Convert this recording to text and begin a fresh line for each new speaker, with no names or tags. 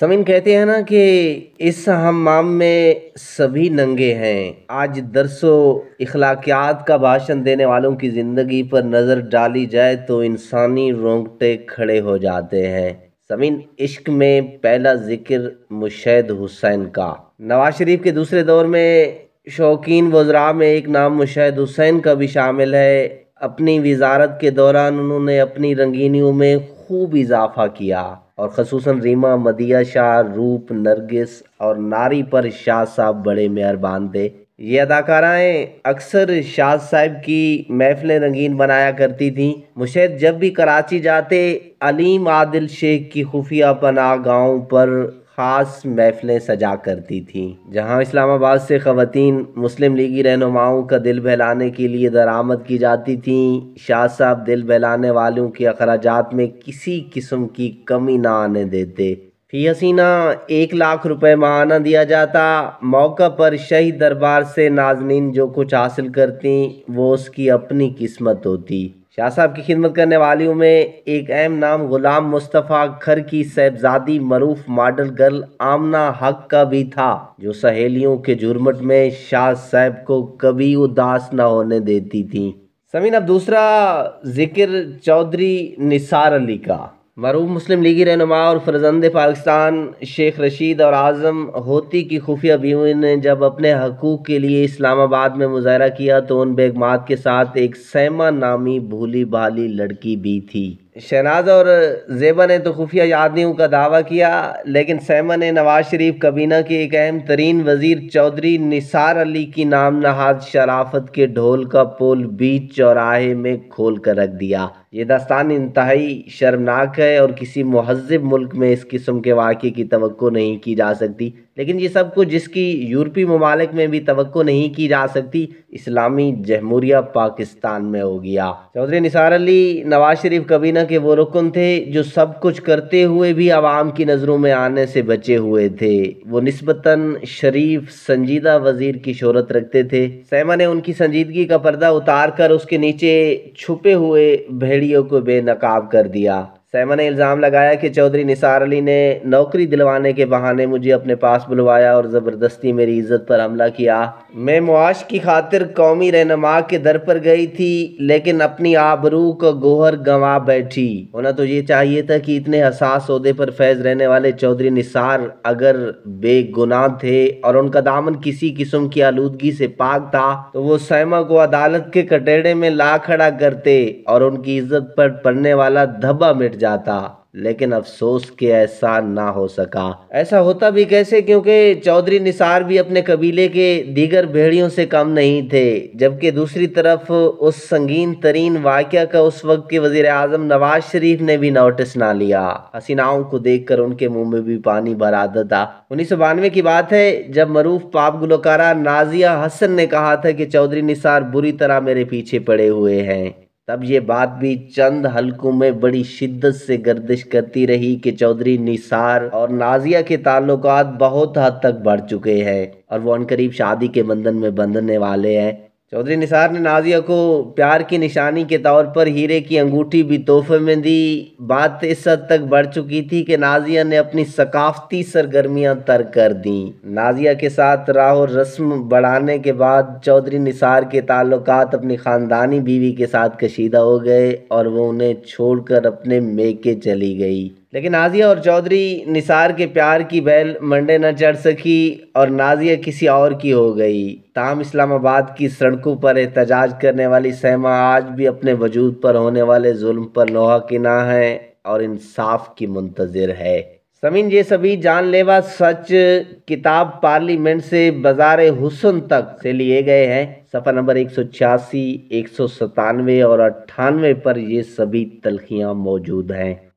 समीन कहते हैं ना कि इस हमाम में सभी नंगे हैं आज दरसो इखलाकियात का भाषण देने वालों की ज़िंदगी पर नज़र डाली जाए तो इंसानी रोंगटे खड़े हो जाते हैं समीन इश्क में पहला जिक्र मुशैद हुसैन का नवाज शरीफ के दूसरे दौर में शौकीन वज्रा में एक नाम मुशैद हुसैन का भी शामिल है अपनी वजारत के दौरान उन्होंने अपनी रंगीनियों में खूब इजाफा किया और खसूस रीमा मदिया शाह रूप नरगिस और नारी पर शाह साहब बड़े मेहरबान थे ये अदाकाराएँ अक्सर शाह साहब की महफिलें रंगीन बनाया करती थीं मुशैद जब भी कराची जाते अलीम आदिल शेख की खुफिया पनाह गाँव पर ख़ास महफ़िलें सजा करती थीं जहां इस्लामाबाद से ख़वातीन मुस्लिम लीगी रहनुमाओं का दिल बहलाने के लिए दरामद की जाती थीं शाह साहब दिल बहलाने वालों के अखराजात में किसी किस्म की कमी ना आने देते हसीना एक लाख रुपए माहाना दिया जाता मौका पर शही दरबार से नाजनीन जो कुछ हासिल करती वो उसकी अपनी किस्मत होती शाह साहब की खिदमत करने वालियों में एक अहम नाम गुलाम मुस्तफ़ा खर की साहबजादी मरूफ मॉडल गर्ल आमना हक का भी था जो सहेलियों के जुर्मट में शाह साहब को कभी उदास न होने देती थी समीन अब दूसरा जिक्र चौधरी निसार अली का मरूफ मुस्लिम लीगी रहनुमा और फरजंद पाकिस्तान शेख रशीद और आज़म होती की खुफिया बीवी ने जब अपने हकूक़ के लिए इस्लामाबाद में मुजाहरा किया तो उन बेगमात के साथ एक सैमा नामी भूली भाली लड़की भी थी शहनाज और ज़ेबा ने तो खुफिया यादियों का दावा किया लेकिन सैमा ने नवाज शरीफ काबीना के एक अहम तरीन वजीर चौधरी निसार अली की नाम नहाद शराफत के ढोल का पोल बीच चौराहे में खोल कर रख दिया ये दास्तान इंतहाई शर्मनाक है और किसी महजब मुल्क में इस किस्म के वाक़े की तो नहीं की जा सकती लेकिन ये सब कुछ जिसकी यूरोपी ममालिक में भी तो नहीं की जा सकती इस्लामी जमहूरिया पाकिस्तान में हो गया चौधरी निसार अली नवाज शरीफ कबीना के वो रुकन थे जो सब कुछ करते हुए भी आवाम की नज़रों में आने से बचे हुए थे वो नस्बता शरीफ संजीदा वजीर की शहरत रखते थे सैमा ने उनकी संजीदगी का पर्दा उतार कर उसके नीचे छुपे हुए भेड़ियों को बेनकाब कर दिया सैमा ने इल्ज़ाम लगाया कि चौधरी निसार अली ने नौकरी दिलवाने के बहाने मुझे अपने पास बुलवाया और ज़बरदस्ती मेरी इज़्ज़त पर हमला किया मैं मुआश की खातिर कौमी रहनमा के दर पर गई थी लेकिन अपनी आबरू का गोहर गंवा बैठी होना तो ये चाहिए था कि इतने हसास सौदे पर फैज़ रहने वाले चौधरी निसार अगर बेगुनाह थे और उनका दामन किसी किस्म की आलूदगी से पाक था तो वो सैमा को अदालत के कटेड़े में ला खड़ा करते और उनकी इज्जत पर पड़ने वाला धब्बा मिट जाता जाता लेकिन अफसोस के ऐसा ना हो सका ऐसा होता भी कैसे क्योंकि चौधरी निसार भी अपने कबीले के दीगर भेड़ियों से कम नहीं थे जबकि दूसरी तरफ उस संगीन तरीन वाक्य का उस वक्त के वजीर आजम नवाज शरीफ ने भी नोटिस ना लिया हसीनाओं को देखकर उनके मुंह में भी पानी भर आता था उन्नीस सौ बानवे की बात है जब मरूफ पाप गुलकारा नाजिया हसन ने कहा था कि चौधरी निसार बुरी तरह मेरे पीछे पड़े हुए हैं तब ये बात भी चंद हलकों में बड़ी शिद्दत से गर्दिश करती रही कि चौधरी निसार और नाजिया के ताल्लुकात बहुत हद तक बढ़ चुके हैं और वो अनकरीब करीब शादी के बंधन में बंधने वाले हैं चौधरी निसार ने नाजिया को प्यार की निशानी के तौर पर हीरे की अंगूठी भी तोहफे में दी बात इस हद तक बढ़ चुकी थी कि नाजिया ने अपनी सकाफती सरगर्मियां तर्क कर दी नाजिया के साथ राह रस्म बढ़ाने के बाद चौधरी निसार के ताल्लुक अपनी ख़ानदानी बीवी के साथ कशीदा हो गए और वो उन्हें छोड़कर अपने मेके चली गई लेकिन नाजिया और चौधरी निसार के प्यार की बैल मंडे न चढ़ सकी और नाजिया किसी और की हो गई ताम इस्लामाबाद की सड़कों पर एहतजाज करने वाली सहमा आज भी अपने वजूद पर होने वाले जुल्म पर लोहा ना है और इंसाफ की मुंतज़र है समीन ये सभी जानलेवा सच किताब पार्लियामेंट से बाजार हुसन तक से लिए गए हैं सफ़ा नंबर एक सौ छियासी एक सौ सतानवे और अट्ठानवे पर ये सभी तलखियाँ मौजूद हैं